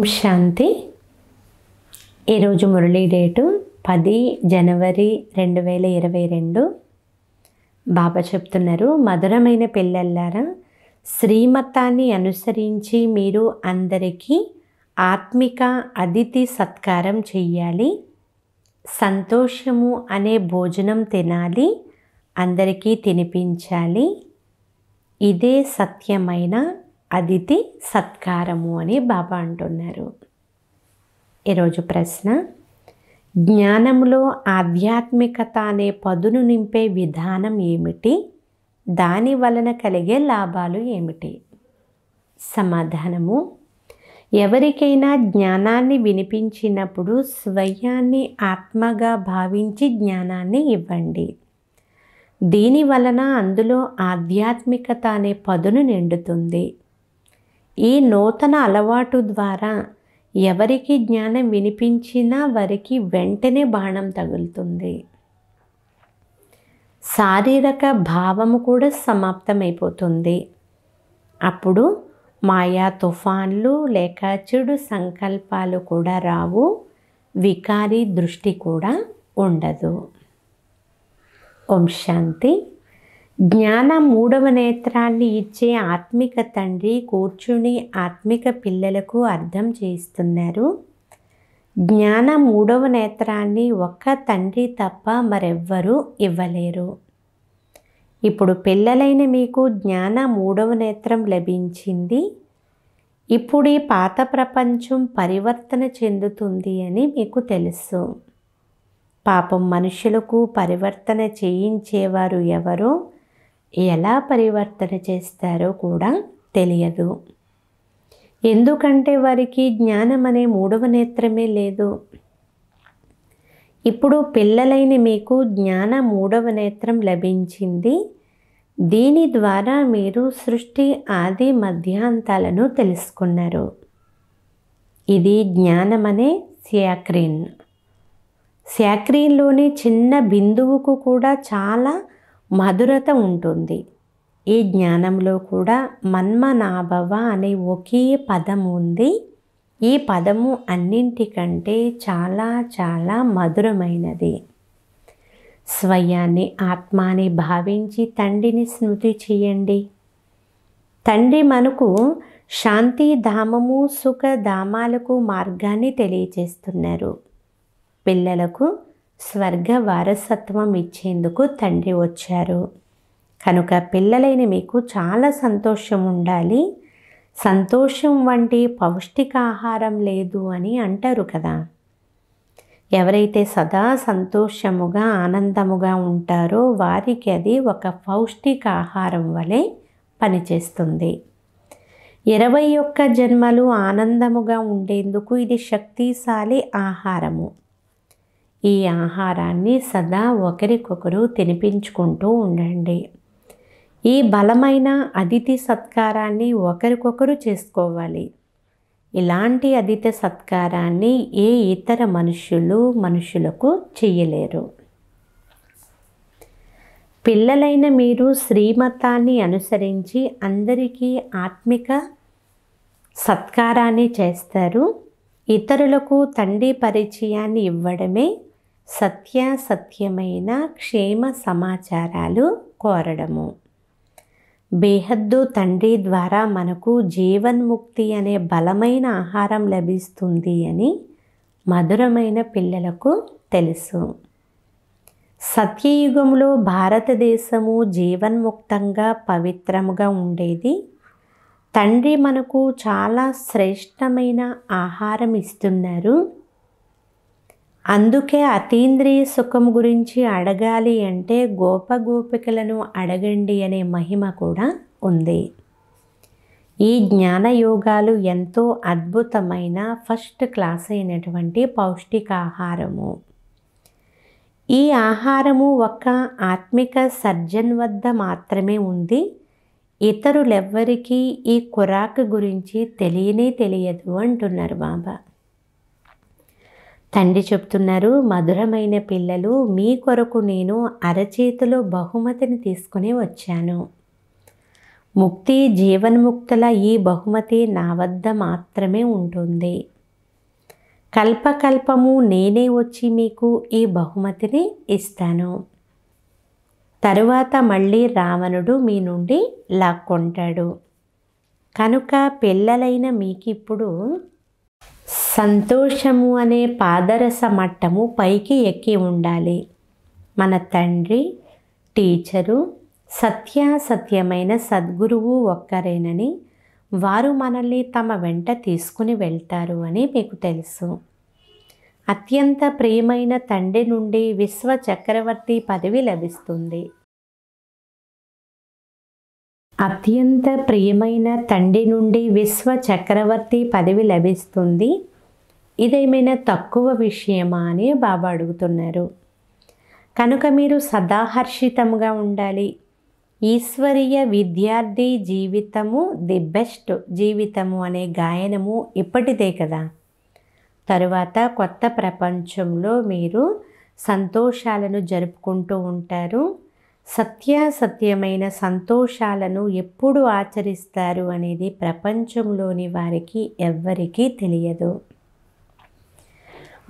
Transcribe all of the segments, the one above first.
ఓం శాంతి ఈరోజు మురళీ డేటు పది జనవరి రెండు వేల ఇరవై రెండు బాబా చెప్తున్నారు మధురమైన పిల్లల్లారా శ్రీమతాన్ని అనుసరించి మీరు అందరికీ ఆత్మిక అతిథి సత్కారం చెయ్యాలి సంతోషము అనే భోజనం తినాలి అందరికీ తినిపించాలి ఇదే సత్యమైన అదితి సత్కారము అని బాబా అంటున్నారు ఈరోజు ప్రశ్న జ్ఞానంలో ఆధ్యాత్మికత అనే పదును నింపే విధానం ఏమిటి దాని వలన కలిగే లాభాలు ఏమిటి సమాధానము ఎవరికైనా జ్ఞానాన్ని వినిపించినప్పుడు స్వయాన్ని ఆత్మగా భావించి జ్ఞానాన్ని ఇవ్వండి దీని వలన అందులో ఆధ్యాత్మికత అనే పదును నిండుతుంది ఈ నూతన అలవాటు ద్వారా ఎవరికి జ్ఞానం వినిపించినా వారికి వెంటనే బాణం తగులుతుంది శారీరక భావము కూడా సమాప్తమైపోతుంది అప్పుడు మాయా తుఫాన్లు లేక చెడు సంకల్పాలు కూడా రావు వికారి దృష్టి కూడా ఉండదు ఓం శాంతి జ్ఞాన మూడవ నేత్రాన్ని ఇచ్చే ఆత్మిక తండ్రి కూర్చుని ఆత్మిక పిల్లలకు అర్థం చేయిస్తున్నారు జ్ఞాన మూడవ నేత్రాన్ని ఒక్క తండ్రి తప్ప మరెవ్వరూ ఇవ్వలేరు ఇప్పుడు పిల్లలైన మీకు జ్ఞాన మూడవ నేత్రం లభించింది ఇప్పుడు ఈ పాత ప్రపంచం పరివర్తన చెందుతుంది అని మీకు తెలుసు పాపం మనుషులకు పరివర్తన చేయించేవారు ఎవరో ఎలా పరివర్తన చేస్తారో కూడా తెలియదు ఎందుకంటే వారికి జ్ఞానం అనే మూడవ నేత్రమే లేదు ఇప్పుడు పిల్లలైన మీకు జ్ఞాన మూడవ నేత్రం లభించింది దీని ద్వారా మీరు సృష్టి ఆది మధ్యాంతాలను తెలుసుకున్నారు ఇది జ్ఞానమనే శాక్రీన్ శాక్రీన్లోని చిన్న బిందువుకు కూడా చాలా మధురత ఉంటుంది ఈ జ్ఞానంలో కూడా మన్మనాభవ అనే ఒకే పదం ఉంది ఈ పదము అన్నింటికంటే చాలా చాలా మధురమైనది స్వయాన్ని ఆత్మాని భావించి తండ్రిని స్మృతి చేయండి తండ్రి మనకు శాంతి ధామము సుఖ ధామాలకు మార్గాన్ని తెలియచేస్తున్నారు పిల్లలకు స్వర్గ వారసత్వం ఇచ్చేందుకు తండ్రి వచ్చారు కనుక పిల్లలైన మీకు చాలా సంతోషం ఉండాలి సంతోషం వంటి పౌష్టికాహారం లేదు అని అంటారు కదా ఎవరైతే సదా సంతోషముగా ఆనందముగా ఉంటారో వారికి అది ఒక పౌష్టికాహారం వలె పనిచేస్తుంది ఇరవై ఒక్క జన్మలు ఆనందముగా ఉండేందుకు ఇది శక్తిశాలి ఆహారము ఈ ఆహారాన్ని సదా ఒకరికొకరు తినిపించుకుంటూ ఉండండి ఈ బలమైన అతిథి సత్కారాన్ని ఒకరికొకరు చేసుకోవాలి ఇలాంటి అతిథి సత్కారాన్ని ఏ ఇతర మనుషులు మనుషులకు చేయలేరు పిల్లలైన మీరు శ్రీమతాన్ని అనుసరించి అందరికీ ఆత్మిక సత్కారాన్ని చేస్తారు ఇతరులకు తండ్రి పరిచయాన్ని ఇవ్వడమే సత్యాసత్యమైన క్షేమ సమాచారాలు కోరడము బేహద్దు తండ్రి ద్వారా మనకు జీవన్ముక్తి అనే బలమైన ఆహారం లభిస్తుంది అని మధురమైన పిల్లలకు తెలుసు సత్యయుగంలో భారతదేశము జీవన్ముక్తంగా పవిత్రముగా ఉండేది తండ్రి మనకు చాలా శ్రేష్టమైన ఆహారం ఇస్తున్నారు అందుకే అతీంద్రియ సుఖం గురించి అడగాలి అంటే గోప గోపికలను అడగండి అనే మహిమ కూడా ఉంది ఈ జ్ఞానయోగాలు ఎంతో అద్భుతమైన ఫస్ట్ క్లాస్ అయినటువంటి పౌష్టికాహారము ఈ ఆహారము ఒక ఆత్మిక సర్జన్ వద్ద మాత్రమే ఉంది ఇతరులెవ్వరికీ ఈ ఖురాక్ గురించి తెలియనే తెలియదు అంటున్నారు బాబా తండ్రి చెప్తున్నారు మధురమైన పిల్లలు మీ కొరకు నేను అరచేతిలో బహుమతిని తీసుకుని వచ్చాను ముక్తి జీవన్ముక్తుల ఈ బహుమతి నా వద్ద మాత్రమే ఉంటుంది కల్పకల్పము నేనే వచ్చి మీకు ఈ బహుమతిని ఇస్తాను తరువాత మళ్ళీ రావణుడు మీ నుండి లాక్కొంటాడు కనుక పిల్లలైన మీకిప్పుడు సంతోషము అనే పాదరస మట్టము పైకి ఎక్కి ఉండాలి మన తండ్రి టీచరు సత్యాసత్యమైన సద్గురువు ఒక్కరేనని వారు మనల్ని తమ వెంట తీసుకుని వెళ్తారు అని మీకు తెలుసు అత్యంత ప్రియమైన తండ్రి నుండి విశ్వ చక్రవర్తి పదవి లభిస్తుంది అత్యంత ప్రియమైన తండ్రి నుండి విశ్వ చక్రవర్తి పదవి లభిస్తుంది ఇదేమైనా తక్కువ విషయమా అని బాబా అడుగుతున్నారు కనుక మీరు సదాహర్షితముగా ఉండాలి ఈశ్వరీయ విద్యార్థి జీవితము ది బెస్ట్ జీవితము అనే గాయనము ఇప్పటిదే కదా తరువాత కొత్త ప్రపంచంలో మీరు సంతోషాలను జరుపుకుంటూ ఉంటారు సత్యాసత్యమైన సంతోషాలను ఎప్పుడు ఆచరిస్తారు అనేది ప్రపంచంలోని వారికి ఎవ్వరికీ తెలియదు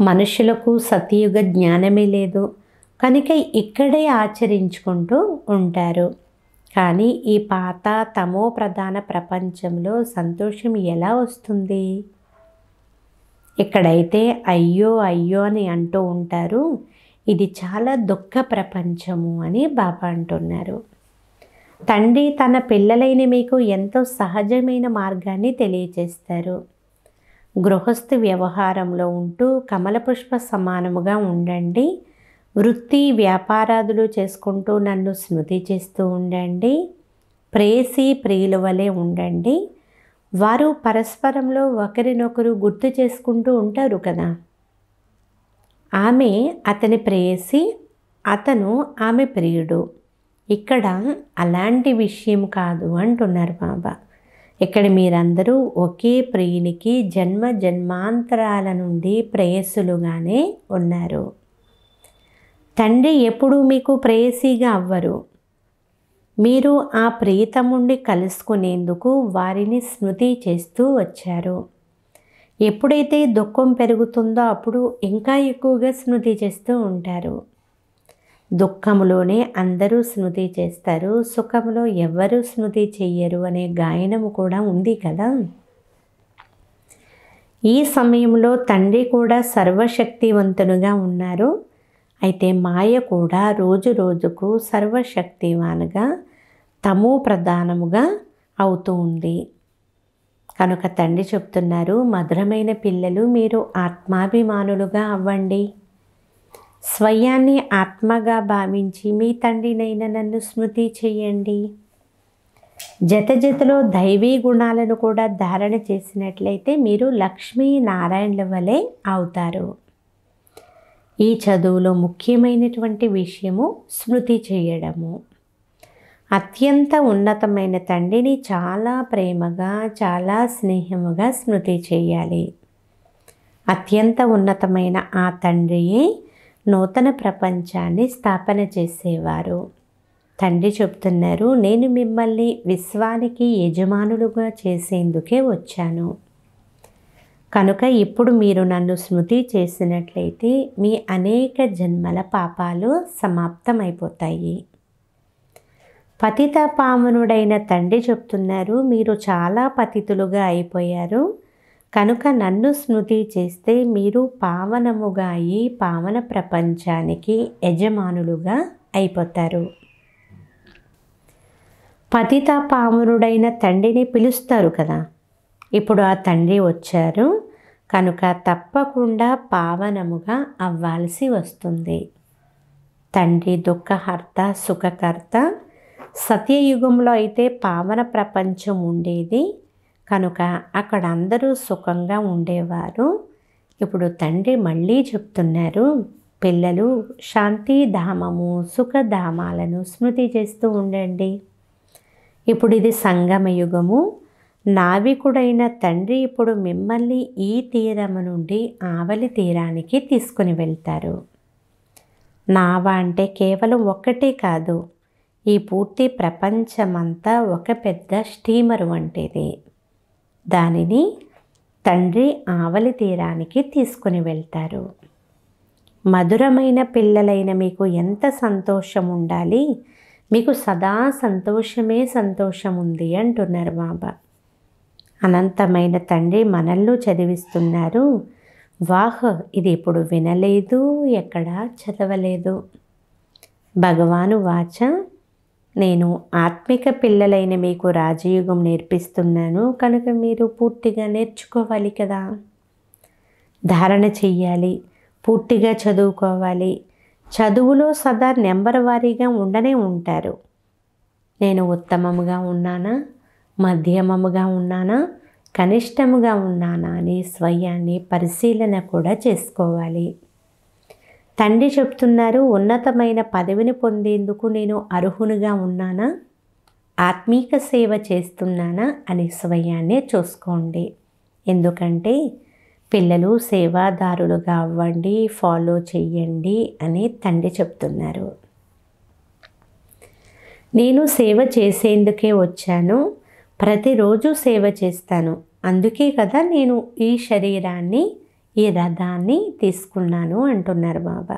మనుషులకు సతయుగ జ్ఞానమే లేదు కనుక ఇక్కడే ఆచరించుకుంటూ ఉంటారు కానీ ఈ పాత తమో ప్రధాన ప్రపంచంలో సంతోషం ఎలా వస్తుంది ఇక్కడైతే అయ్యో అయ్యో అని అంటూ ఉంటారు ఇది చాలా దుఃఖ ప్రపంచము అని బాబా అంటున్నారు తండ్రి తన పిల్లలైన మీకు ఎంతో సహజమైన మార్గాన్ని తెలియచేస్తారు గృహస్థి వ్యవహారంలో ఉంటూ కమలపుష్ప సమానముగా ఉండండి వృత్తి వ్యాపారాదులు చేసుకుంటూ నన్ను స్మృతి చేస్తూ ఉండండి ప్రేసి ప్రియుల వలె ఉండండి వారు పరస్పరంలో ఒకరినొకరు గుర్తు చేసుకుంటూ ఉంటారు కదా ఆమె అతని ప్రేయసి అతను ఆమె ప్రియుడు ఇక్కడ అలాంటి విషయం కాదు అంటున్నారు బాబా ఇక్కడ మీరందరూ ఒకే ప్రియునికి జన్మ జన్మాంతరాల నుండి ప్రేయసులుగానే ఉన్నారు తండ్రి ఎప్పుడూ మీకు ప్రేయసీగా అవ్వరు మీరు ఆ ప్రియతముండి కలుసుకునేందుకు వారిని స్మృతి చేస్తూ వచ్చారు ఎప్పుడైతే దుఃఖం పెరుగుతుందో అప్పుడు ఇంకా ఎక్కువగా స్మృతి చేస్తూ ఉంటారు దుఃఖములోనే అందరూ స్మృతి చేస్తారు సుఖములో ఎవ్వరూ స్మృతి చెయ్యరు అనే గాయనము కూడా ఉంది కదా ఈ సమయంలో తండ్రి కూడా సర్వశక్తివంతునుగా ఉన్నారు అయితే మాయ కూడా రోజు రోజుకు సర్వశక్తివానుగా తమో ప్రధానముగా అవుతూ ఉంది కనుక తండ్రి చెప్తున్నారు మధురమైన పిల్లలు మీరు ఆత్మాభిమానులుగా అవ్వండి స్వయాన్ని ఆత్మగా భావించి మీ తండ్రినైనా నన్ను స్మృతి చేయండి జత జతలో దైవీ గుణాలను కూడా ధారణ చేసినట్లయితే మీరు లక్ష్మీ నారాయణుల వలె అవుతారు ఈ చదువులో ముఖ్యమైనటువంటి విషయము స్మృతి చేయడము అత్యంత ఉన్నతమైన తండ్రిని చాలా ప్రేమగా చాలా స్నేహముగా స్మృతి చేయాలి అత్యంత ఉన్నతమైన ఆ తండ్రియే నూతన ప్రపంచాన్ని స్థాపన చేసేవారు తండ్రి చెప్తున్నారు నేను మిమ్మల్ని విశ్వానికి యజమానులుగా చేసేందుకే వచ్చాను కనుక ఇప్పుడు మీరు నన్ను స్మృతి చేసినట్లయితే మీ అనేక జన్మల పాపాలు సమాప్తమైపోతాయి పతిత పామునుడైన తండ్రి చెప్తున్నారు మీరు చాలా పతితులుగా అయిపోయారు కనుక నన్ను స్మృతి చేస్తే మీరు పావనముగా అయి పావన ప్రపంచానికి యజమానులుగా అయిపోతారు పతిత పావనుడైన తండ్రిని పిలుస్తారు కదా ఇప్పుడు ఆ తండ్రి వచ్చారు కనుక తప్పకుండా పావనముగా అవ్వాల్సి వస్తుంది తండ్రి దుఃఖహర్త సుఖకర్త సత్యయుగంలో అయితే పావన ప్రపంచం ఉండేది కనుక అక్కడ అందరూ సుఖంగా ఉండేవారు ఇప్పుడు తండ్రి మళ్ళీ చెప్తున్నారు పిల్లలు శాంతిధామము సుఖధామాలను స్మృతి చేస్తూ ఉండండి ఇప్పుడు ఇది సంగమయుగము నావికుడైన తండ్రి ఇప్పుడు మిమ్మల్ని ఈ తీరము నుండి ఆవలి తీరానికి తీసుకుని వెళ్తారు నావ అంటే కేవలం ఒక్కటే కాదు ఈ పూర్తి ప్రపంచమంతా ఒక పెద్ద స్టీమరు వంటిది దానిని తండ్రి ఆవలి తీరానికి తీసుకుని వెళ్తారు మధురమైన పిల్లలైన మీకు ఎంత సంతోషం ఉండాలి మీకు సదా సంతోషమే సంతోషం ఉంది అంటున్నారు బాబా అనంతమైన తండ్రి మనల్లో చదివిస్తున్నారు వాహ్ ఇది ఇప్పుడు వినలేదు ఎక్కడా చదవలేదు భగవాను వాచ నేను ఆత్మిక పిల్లలైన మీకు రాజయోగం నేర్పిస్తున్నాను కనుక మీరు పూర్తిగా నేర్చుకోవాలి కదా ధారణ చెయ్యాలి పూర్తిగా చదువుకోవాలి చదువులో సదా నెంబర్ వారీగా ఉండనే ఉంటారు నేను ఉత్తమముగా ఉన్నానా మధ్యమముగా ఉన్నానా కనిష్టముగా ఉన్నానా అని స్వయాన్ని పరిశీలన కూడా చేసుకోవాలి తండ్రి చెప్తున్నారు ఉన్నతమైన పదవిని పొందేందుకు నేను అర్హునిగా ఉన్నానా ఆత్మీక సేవ చేస్తున్నానా అనే స్వయాన్నే చూసుకోండి ఎందుకంటే పిల్లలు సేవాదారులుగా అవ్వండి ఫాలో చెయ్యండి అని తండ్రి చెప్తున్నారు నేను సేవ చేసేందుకే వచ్చాను ప్రతిరోజు సేవ చేస్తాను అందుకే కదా నేను ఈ శరీరాన్ని ఈ రథాన్ని తీసుకున్నాను అంటున్నారు బాబా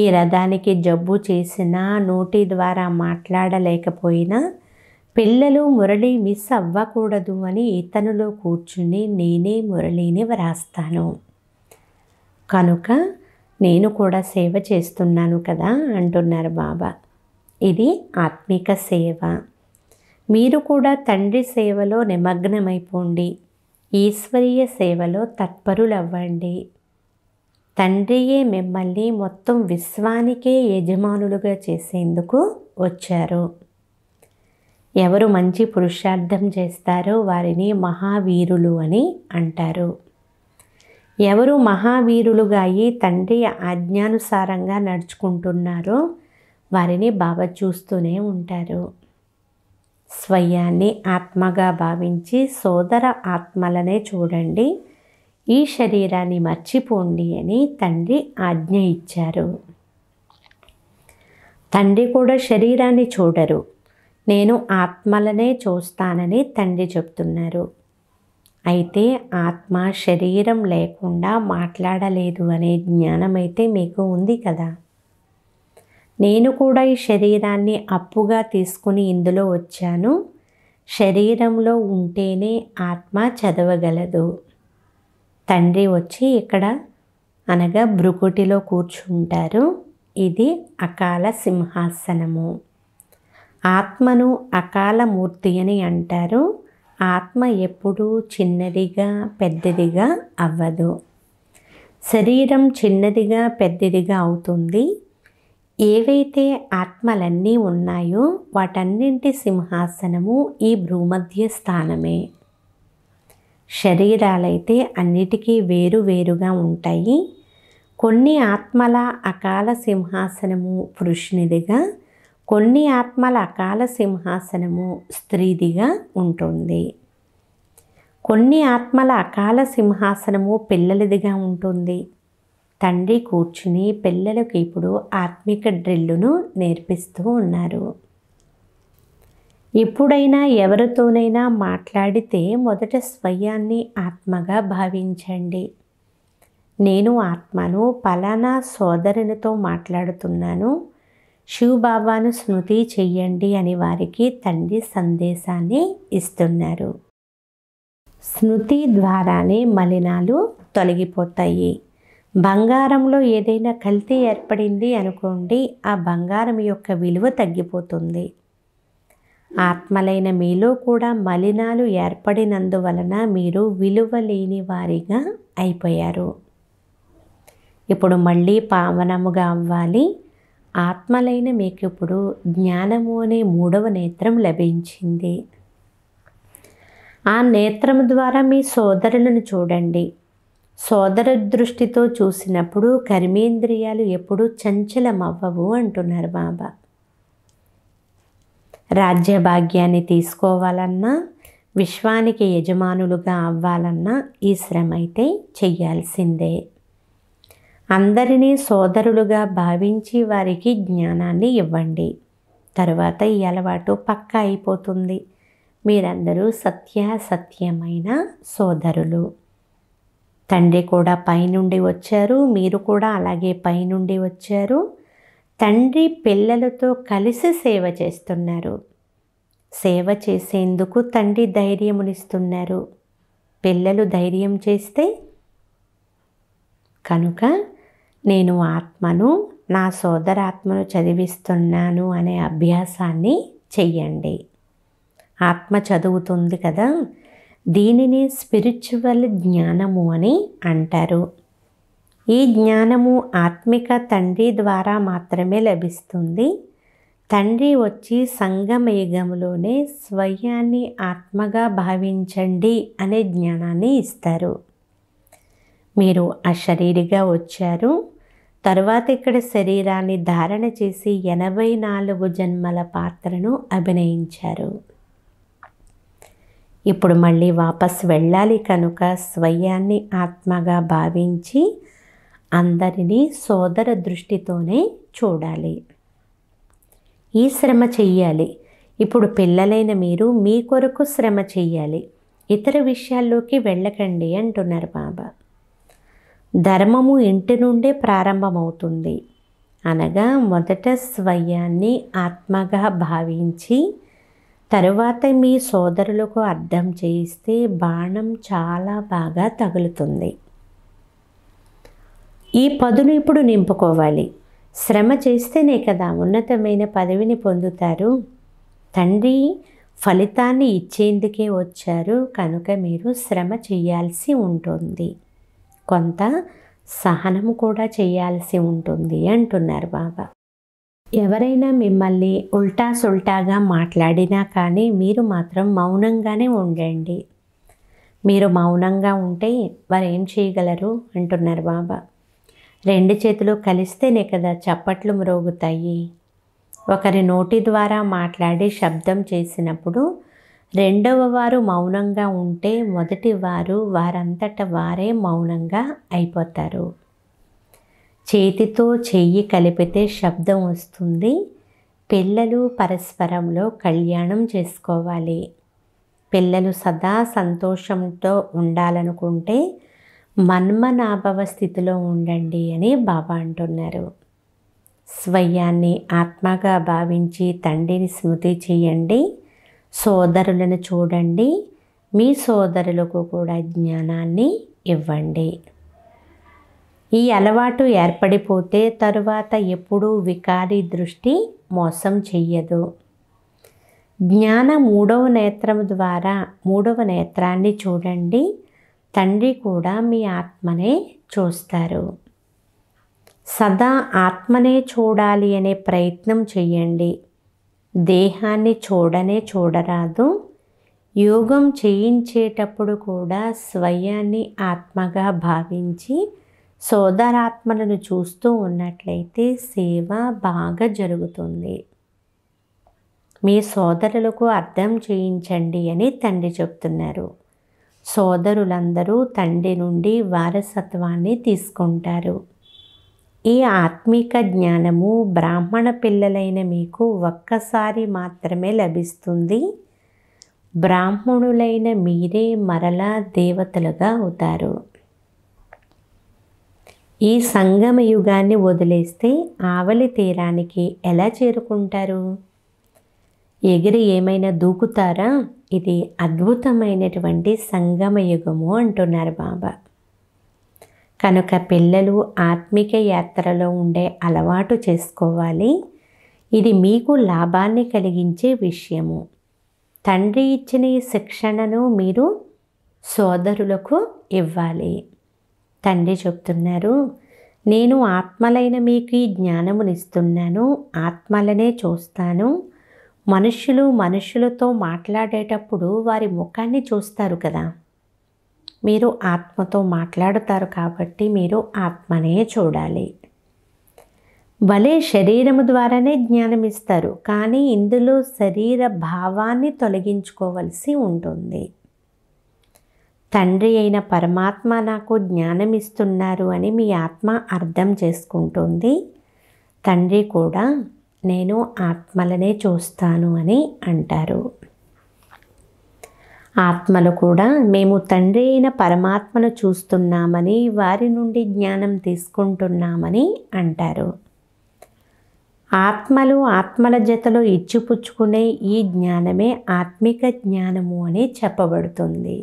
ఈ రథానికి జబ్బు చేసినా నోటి ద్వారా మాట్లాడలేకపోయినా పిల్లలు మురళి మిస్ అవ్వకూడదు అని ఇతనులో కూర్చుని నేనే మురళిని వ్రాస్తాను కనుక నేను కూడా సేవ చేస్తున్నాను కదా అంటున్నారు బాబా ఇది ఆత్మిక సేవ మీరు కూడా తండ్రి సేవలో నిమగ్నమైపోండి ఈశ్వరీయ సేవలో తత్పరులవ్వండి తండ్రియే మిమ్మల్ని మొత్తం విశ్వానికే యజమానులుగా చేసేందుకు వచ్చారు ఎవరు మంచి పురుషార్థం చేస్తారో వారిని మహావీరులు అని అంటారు ఎవరు మహావీరులుగా అయి తండ్రి ఆజ్ఞానుసారంగా నడుచుకుంటున్నారో వారిని బాబా చూస్తూనే ఉంటారు స్వయాన్ని ఆత్మగా భావించి సోదర ఆత్మలనే చూడండి ఈ శరీరాన్ని మర్చిపోండి అని తండ్రి ఆజ్ఞ ఇచ్చారు తండ్రి కూడా శరీరాన్ని చూడరు నేను ఆత్మలనే చూస్తానని తండ్రి చెప్తున్నారు అయితే ఆత్మ శరీరం లేకుండా మాట్లాడలేదు అనే జ్ఞానం అయితే మీకు ఉంది కదా నేను కూడా ఈ శరీరాన్ని అప్పుగా తీసుకుని ఇందులో వచ్చాను శరీరంలో ఉంటేనే ఆత్మ చదవగలదు తండ్రి వచ్చి ఇక్కడ అనగా భృకుటిలో కూర్చుంటారు ఇది అకాల సింహాసనము ఆత్మను అకాల మూర్తి అని అంటారు ఆత్మ ఎప్పుడూ చిన్నదిగా పెద్దదిగా అవ్వదు శరీరం చిన్నదిగా పెద్దదిగా అవుతుంది ఏవైతే ఆత్మలన్నీ ఉన్నాయో వాటన్నింటి సింహాసనము ఈ భూమధ్య స్థానమే శరీరాలైతే అన్నిటికీ వేరు వేరుగా ఉంటాయి కొన్ని ఆత్మల అకాల సింహాసనము పురుషునిదిగా కొన్ని ఆత్మల అకాల సింహాసనము స్త్రీదిగా ఉంటుంది కొన్ని ఆత్మల అకాల సింహాసనము పిల్లలదిగా ఉంటుంది తండ్రి కూర్చుని పిల్లలకు ఇప్పుడు ఆత్మిక డ్రిల్లును నేర్పిస్తూ ఉన్నారు ఎప్పుడైనా ఎవరితోనైనా మాట్లాడితే మొదట స్వయాన్ని ఆత్మగా భావించండి నేను ఆత్మను పలానా సోదరునితో మాట్లాడుతున్నాను శివబాబాను స్మృతి చెయ్యండి అని వారికి తండ్రి సందేశాన్ని ఇస్తున్నారు స్మృతి ద్వారానే మలినాలు తొలగిపోతాయి బంగారంలో ఏదైనా కల్తీ ఏర్పడింది అనుకోండి ఆ బంగారం యొక్క విలువ తగ్గిపోతుంది ఆత్మలైన మీలో కూడా మలినాలు ఏర్పడినందువలన మీరు విలువ లేని వారిగా అయిపోయారు ఇప్పుడు మళ్ళీ పావనముగా అవ్వాలి ఆత్మలైన మీకు ఇప్పుడు జ్ఞానము అనే మూడవ నేత్రం లభించింది ఆ నేత్రం ద్వారా మీ సోదరులను చూడండి సోదర దృష్టితో చూసినప్పుడు కర్మేంద్రియాలు ఎప్పుడూ చంచలమవ్వవు అంటున్నారు బాబా రాజ్యభాగ్యాన్ని తీసుకోవాలన్నా విశ్వానికి యజమానులుగా అవ్వాలన్నా ఈ శ్రమ అయితే చెయ్యాల్సిందే అందరినీ సోదరులుగా భావించి వారికి జ్ఞానాన్ని ఇవ్వండి తరువాత ఈ అలవాటు పక్కా అయిపోతుంది మీరందరూ సత్యాసత్యమైన సోదరులు తండ్రి కూడా పైనుండి వచ్చారు మీరు కూడా అలాగే పైనుండి వచ్చారు తండ్రి పిల్లలతో కలిసి సేవ చేస్తున్నారు సేవ చేసేందుకు తండ్రి ధైర్యమునిస్తున్నారు పిల్లలు ధైర్యం చేస్తే కనుక నేను ఆత్మను నా సోదరాత్మను చదివిస్తున్నాను అనే అభ్యాసాన్ని చెయ్యండి ఆత్మ చదువుతుంది కదా దీనిని స్పిరిచువల్ జ్ఞానము అని అంటారు ఈ జ్ఞానము ఆత్మిక తండ్రి ద్వారా మాత్రమే లభిస్తుంది తండ్రి వచ్చి సంగమయుగంలోనే స్వయాన్ని ఆత్మగా భావించండి అనే జ్ఞానాన్ని ఇస్తారు మీరు అశరీరిగా వచ్చారు తర్వాత ఇక్కడ శరీరాన్ని ధారణ చేసి ఎనభై నాలుగు జన్మల పాత్రను అభినయించారు ఇప్పుడు మళ్ళీ వాపస్ వెళ్ళాలి కనుక స్వయాన్ని ఆత్మగా భావించి అందరినీ సోదర దృష్టితోనే చూడాలి ఈ శ్రమ చెయ్యాలి ఇప్పుడు పిల్లలైన మీరు మీ కొరకు శ్రమ చెయ్యాలి ఇతర విషయాల్లోకి వెళ్ళకండి అంటున్నారు బాబా ధర్మము ఇంటి నుండే ప్రారంభమవుతుంది అనగా మొదట స్వయాన్ని ఆత్మగా భావించి తరువాత మీ సోదరులకు అర్థం చేయిస్తే బాణం చాలా బాగా తగులుతుంది ఈ పదును ఇప్పుడు నింపుకోవాలి శ్రమ చేస్తేనే కదా ఉన్నతమైన పదవిని పొందుతారు తండ్రి ఫలితాన్ని ఇచ్చేందుకే వచ్చారు కనుక మీరు శ్రమ చేయాల్సి ఉంటుంది కొంత సహనం కూడా చేయాల్సి ఉంటుంది అంటున్నారు బాబా ఎవరైనా మిమ్మల్ని ఉల్టా సుల్టాగా మాట్లాడినా కానీ మీరు మాత్రం మౌనంగానే ఉండండి మీరు మౌనంగా ఉంటే వారు ఏం చేయగలరు అంటున్నారు బాబా రెండు చేతులు కలిస్తేనే కదా చప్పట్లు మ్రోగుతాయి ఒకరి నోటి ద్వారా మాట్లాడి శబ్దం చేసినప్పుడు రెండవ వారు మౌనంగా ఉంటే మొదటి వారు వారంతట వారే మౌనంగా అయిపోతారు చేతితో చెయ్యి కలిపితే శబ్దం వస్తుంది పిల్లలు పరస్పరంలో కళ్యాణం చేసుకోవాలి పిల్లలు సదా సంతోషంతో ఉండాలనుకుంటే మన్మనాభవ స్థితిలో ఉండండి అని బాబా అంటున్నారు స్వయాన్ని ఆత్మగా భావించి తండ్రిని స్మృతి చేయండి సోదరులను చూడండి మీ సోదరులకు కూడా జ్ఞానాన్ని ఇవ్వండి ఈ అలవాటు ఏర్పడిపోతే తరువాత ఎప్పుడూ వికారి దృష్టి మోసం చెయ్యదు జ్ఞాన మూడవ నేత్రం ద్వారా మూడవ నేత్రాన్ని చూడండి తండ్రి కూడా మీ ఆత్మనే చూస్తారు సదా ఆత్మనే చూడాలి అనే ప్రయత్నం చేయండి దేహాన్ని చూడనే చూడరాదు యోగం చేయించేటప్పుడు కూడా స్వయాన్ని ఆత్మగా భావించి సోదరాత్మలను చూస్తూ ఉన్నట్లయితే సేవ బాగా జరుగుతుంది మీ సోదరులకు అర్థం చేయించండి అని తండ్రి చెప్తున్నారు సోదరులందరూ తండ్రి నుండి వారసత్వాన్ని తీసుకుంటారు ఈ ఆత్మిక జ్ఞానము బ్రాహ్మణ పిల్లలైన మీకు ఒక్కసారి మాత్రమే లభిస్తుంది బ్రాహ్మణులైన మీరే మరలా దేవతలుగా అవుతారు ఈ సంగమ యుగాన్ని వదిలేస్తే ఆవలి తీరానికి ఎలా చేరుకుంటారు ఎగిరి ఏమైనా దూకుతారా ఇది అద్భుతమైనటువంటి సంగమ యుగము అంటున్నారు బాబా కనుక పిల్లలు ఆత్మిక యాత్రలో ఉండే అలవాటు చేసుకోవాలి ఇది మీకు లాభాన్ని కలిగించే విషయము తండ్రి ఇచ్చిన ఈ శిక్షణను మీరు సోదరులకు ఇవ్వాలి తండ్రి చెప్తున్నారు నేను ఆత్మలైన మీకు ఈ జ్ఞానమునిస్తున్నాను ఆత్మలనే చూస్తాను మనుషులు మనుషులతో మాట్లాడేటప్పుడు వారి ముఖాన్ని చూస్తారు కదా మీరు ఆత్మతో మాట్లాడుతారు కాబట్టి మీరు ఆత్మనే చూడాలి భలే శరీరము ద్వారానే జ్ఞానం ఇస్తారు కానీ ఇందులో శరీర భావాన్ని తొలగించుకోవలసి ఉంటుంది తండ్రి అయిన పరమాత్మ నాకు జ్ఞానం ఇస్తున్నారు అని మీ ఆత్మ అర్థం చేసుకుంటుంది తండ్రి కూడా నేను ఆత్మలనే చూస్తాను అని అంటారు ఆత్మలు కూడా మేము తండ్రి అయిన పరమాత్మను చూస్తున్నామని వారి నుండి జ్ఞానం తీసుకుంటున్నామని అంటారు ఆత్మలు ఆత్మల జతలో ఇచ్చిపుచ్చుకునే ఈ జ్ఞానమే ఆత్మిక జ్ఞానము అని చెప్పబడుతుంది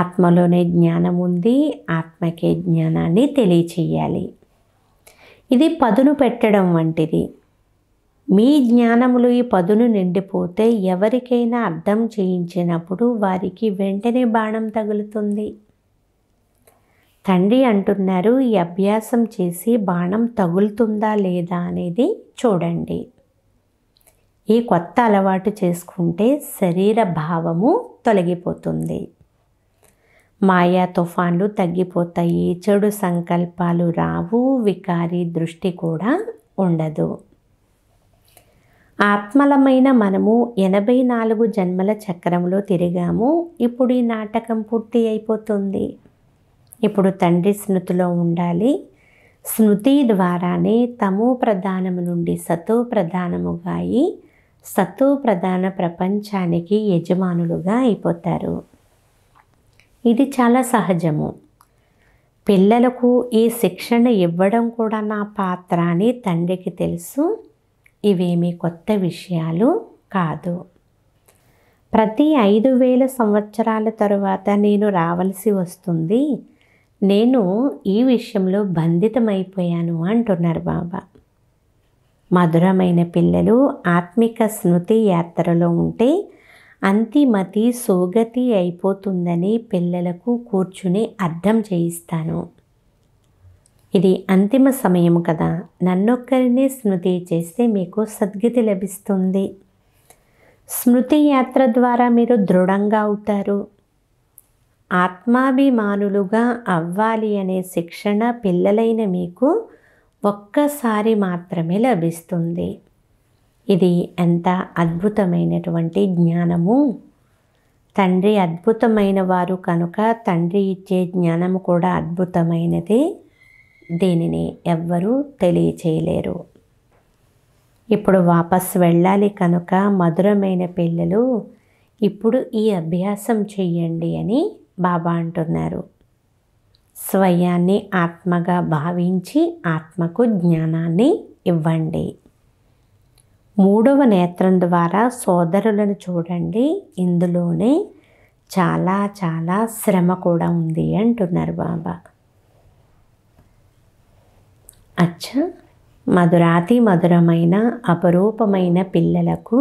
ఆత్మలోనే జ్ఞానం ఉంది ఆత్మకే జ్ఞానాన్ని తెలియచేయాలి ఇది పదును పెట్టడం వంటిది మీ జ్ఞానములు ఈ పదును నిండిపోతే ఎవరికైనా అర్థం చేయించినప్పుడు వారికి వెంటనే బాణం తగులుతుంది తండ్రి అంటున్నారు ఈ అభ్యాసం చేసి బాణం తగులుతుందా లేదా అనేది చూడండి ఈ కొత్త అలవాటు చేసుకుంటే శరీర భావము తొలగిపోతుంది మాయా తుఫాన్లు తగ్గిపోతాయి చెడు సంకల్పాలు రావు వికారి దృష్టి కూడా ఉండదు ఆత్మలమైన మనము ఎనభై నాలుగు జన్మల చక్రంలో తిరిగాము ఇప్పుడు ఈ నాటకం పూర్తి అయిపోతుంది ఇప్పుడు తండ్రి స్మృతిలో ఉండాలి స్మృతి ద్వారానే తమో ప్రధానము నుండి సతో ప్రధానముగా అయి సతో ప్రధాన ప్రపంచానికి యజమానులుగా అయిపోతారు ఇది చాలా సహజము పిల్లలకు ఈ శిక్షణ ఇవ్వడం కూడా నా పాత్ర అని తండ్రికి తెలుసు ఇవేమీ కొత్త విషయాలు కాదు ప్రతి ఐదు వేల సంవత్సరాల తరువాత నేను రావలసి వస్తుంది నేను ఈ విషయంలో బంధితమైపోయాను అంటున్నారు బాబా మధురమైన పిల్లలు ఆత్మిక స్మృతి యాత్రలో ఉంటే అంతిమతి సోగతి అయిపోతుందని పిల్లలకు కూర్చుని అర్థం చేయిస్తాను ఇది అంతిమ సమయం కదా నన్నొక్కరినే స్మృతి చేస్తే మీకు సద్గతి లభిస్తుంది స్మృతి యాత్ర ద్వారా మీరు దృఢంగా అవుతారు ఆత్మాభిమానులుగా అవ్వాలి అనే శిక్షణ పిల్లలైన మీకు ఒక్కసారి మాత్రమే లభిస్తుంది ఇది ఎంత అద్భుతమైనటువంటి జ్ఞానము తండ్రి అద్భుతమైన వారు కనుక తండ్రి ఇచ్చే జ్ఞానము కూడా అద్భుతమైనది దీనిని ఎవ్వరూ తెలియచేయలేరు ఇప్పుడు వాపస్ వెళ్ళాలి కనుక మధురమైన పిల్లలు ఇప్పుడు ఈ అభ్యాసం చెయ్యండి అని బాబా అంటున్నారు స్వయాన్ని ఆత్మగా భావించి ఆత్మకు జ్ఞానాన్ని ఇవ్వండి మూడవ నేత్రం ద్వారా సోదరులను చూడండి ఇందులోనే చాలా చాలా శ్రమ కూడా ఉంది అంటున్నారు బాబా అచ్చా మధురాతి మధురమైన అపరూపమైన పిల్లలకు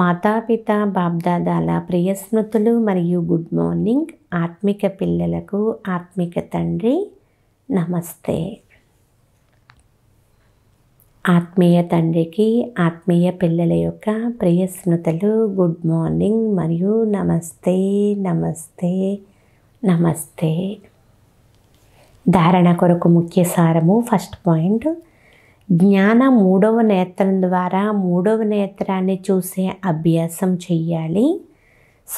మాతాపిత బాబ్దాదాల ప్రియస్మృతులు మరియు గుడ్ మార్నింగ్ ఆత్మిక పిల్లలకు ఆత్మిక తండ్రి నమస్తే ఆత్మీయ తండ్రికి ఆత్మీయ పిల్లల యొక్క ప్రియ స్మృతలు గుడ్ మార్నింగ్ మరియు నమస్తే నమస్తే నమస్తే ధారణ కొరకు ముఖ్య సారము ఫస్ట్ పాయింట్ జ్ఞాన మూడవ నేత్రం ద్వారా మూడవ నేత్రాన్ని చూసే అభ్యాసం చెయ్యాలి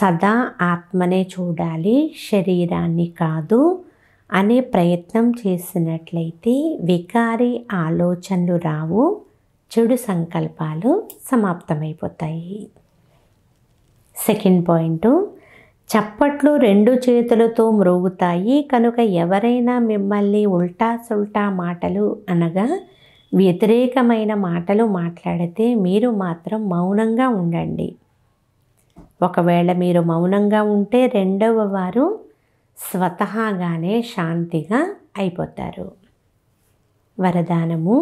సదా ఆత్మనే చూడాలి శరీరాన్ని కాదు అనే ప్రయత్నం చేసినట్లయితే వికారి ఆలోచనలు రావు చెడు సంకల్పాలు సమాప్తమైపోతాయి సెకండ్ పాయింట్ చప్పట్లు రెండు చేతులతో మ్రోగుతాయి కనుక ఎవరైనా మిమ్మల్ని ఉల్టా సుల్టా మాటలు అనగా వ్యతిరేకమైన మాటలు మాట్లాడితే మీరు మాత్రం మౌనంగా ఉండండి ఒకవేళ మీరు మౌనంగా ఉంటే రెండవ వారు స్వతహాగానే శాంతిగా అయిపోతారు వరదానము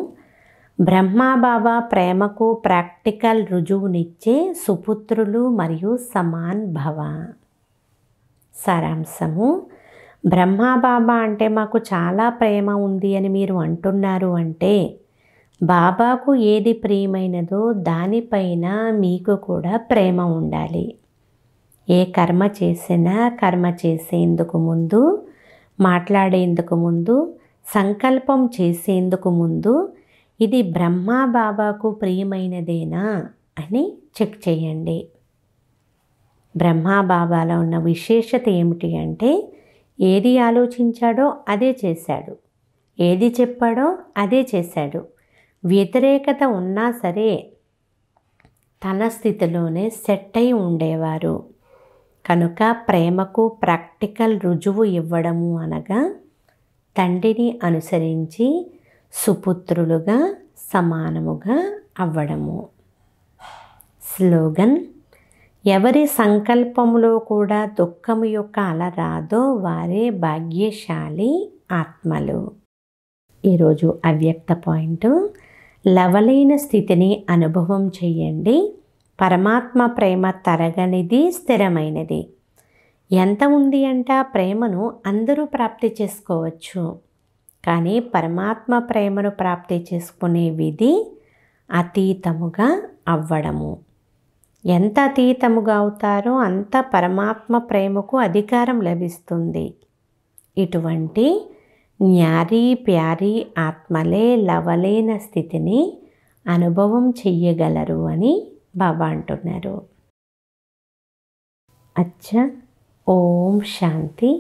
బ్రహ్మాబాబా ప్రేమకు ప్రాక్టికల్ రుజువునిచ్చే సుపుత్రులు మరియు సమాన్ భవ సారాంశము బ్రహ్మాబాబా అంటే మాకు చాలా ప్రేమ ఉంది అని మీరు అంటున్నారు అంటే బాబాకు ఏది ప్రియమైనదో దానిపైన మీకు కూడా ప్రేమ ఉండాలి ఏ కర్మ చేసినా కర్మ చేసేందుకు ముందు మాట్లాడేందుకు ముందు సంకల్పం చేసేందుకు ముందు ఇది బ్రహ్మా బాబాకు ప్రియమైనదేనా అని చెక్ చేయండి బ్రహ్మా బాబాలో ఉన్న విశేషత ఏమిటి అంటే ఏది ఆలోచించాడో అదే చేశాడు ఏది చెప్పాడో అదే చేశాడు వ్యతిరేకత ఉన్నా సరే తన స్థితిలోనే సెట్ అయి ఉండేవారు కనుక ప్రేమకు ప్రాక్టికల్ రుజువు ఇవ్వడము అనగా తండ్రిని అనుసరించి సుపుత్రులుగా సమానముగా అవ్వడము స్లోగన్ ఎవరి సంకల్పంలో కూడా దుఃఖము యొక్క అల రాదో వారే భాగ్యశాలి ఆత్మలు ఈరోజు అవ్యక్త పాయింట్ లవలైన స్థితిని అనుభవం చేయండి పరమాత్మ ప్రేమ తరగనిది స్థిరమైనది ఎంత ఉంది అంటే ఆ ప్రేమను అందరూ ప్రాప్తి చేసుకోవచ్చు కానీ పరమాత్మ ప్రేమను ప్రాప్తి చేసుకునే విధి అతీతముగా అవ్వడము ఎంత అతీతముగా అవుతారో అంత పరమాత్మ ప్రేమకు అధికారం లభిస్తుంది ఇటువంటి న్యారీ ప్యారీ ఆత్మలే లవలేన స్థితిని అనుభవం చెయ్యగలరు అని బాబా అంటున్నారు అచ్చ ఓం శాంతి